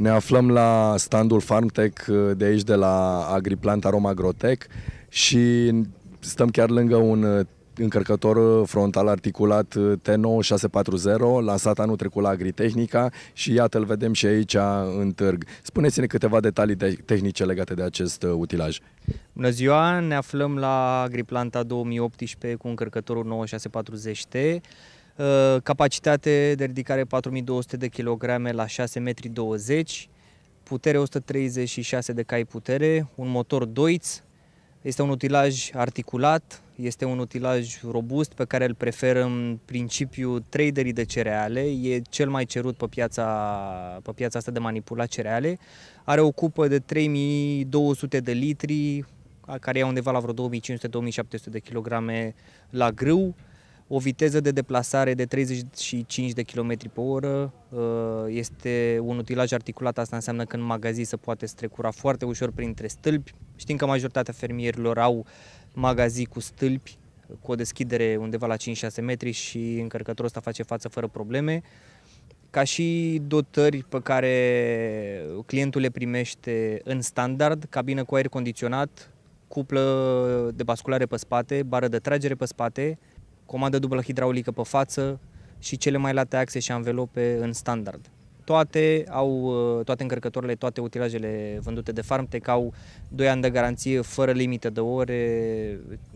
Ne aflăm la standul FarmTech uh, de aici, de la Agriplant Aroma Agrotech și stăm chiar lângă un uh, încărcător uh, frontal articulat T9640, lansat anul trecut la Agritehnica și iată îl vedem și aici în târg. Spuneți-ne câteva detalii de tehnice legate de acest utilaj. Bună ziua, ne aflăm la Agriplanta 2018 cu încărcătorul 9640T. Uh, capacitate de ridicare 4200 de kg la 6,20 m, putere 136 de cai putere, un motor Deutz, este un utilaj articulat, este un utilaj robust pe care îl prefer în principiu traderii de cereale, e cel mai cerut pe piața, pe piața asta de manipulat cereale. Are o cupă de 3200 de litri, care ia undeva la vreo 2500-2700 de kg la grâu o viteză de deplasare de 35 de km pe oră, uh, este un utilaj articulat, asta înseamnă că în magazii se poate strecura foarte ușor printre stâlpi. Știm că majoritatea fermierilor au magazii cu stâlpi, cu o deschidere undeva la 5-6 metri și încărcătorul ăsta face față fără probleme. Ca și dotări pe care clientul le primește în standard, cabină cu aer condiționat, cuplă de basculare pe spate, bară de tragere pe spate, comandă dublă hidraulică pe față și cele mai late axe și anvelope în standard. Toate au, uh, toate încărcătoarele, toate utilajele vândute de Farmtech au 2 ani de garanție fără limită de ore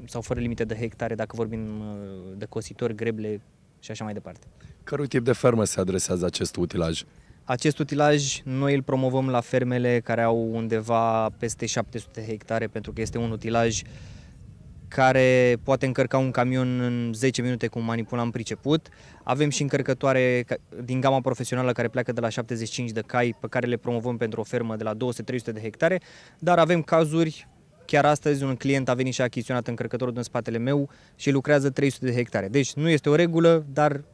sau fără limită de hectare dacă vorbim uh, de cositori, greble și așa mai departe. Cărui tip de fermă se adresează acest utilaj? Acest utilaj noi îl promovăm la fermele care au undeva peste 700 hectare pentru că este un utilaj uh, care poate încărca un camion în 10 minute, cum manipulam priceput. Avem și încărcătoare din gama profesională care pleacă de la 75 de cai, pe care le promovăm pentru o fermă de la 200-300 de hectare, dar avem cazuri Chiar astăzi un client a venit și a achiziționat încărcătorul din spatele meu și lucrează 300 de hectare. Deci nu este o regulă, dar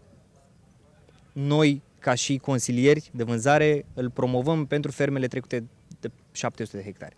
noi, ca și consilieri de vânzare, îl promovăm pentru fermele trecute de 700 de hectare.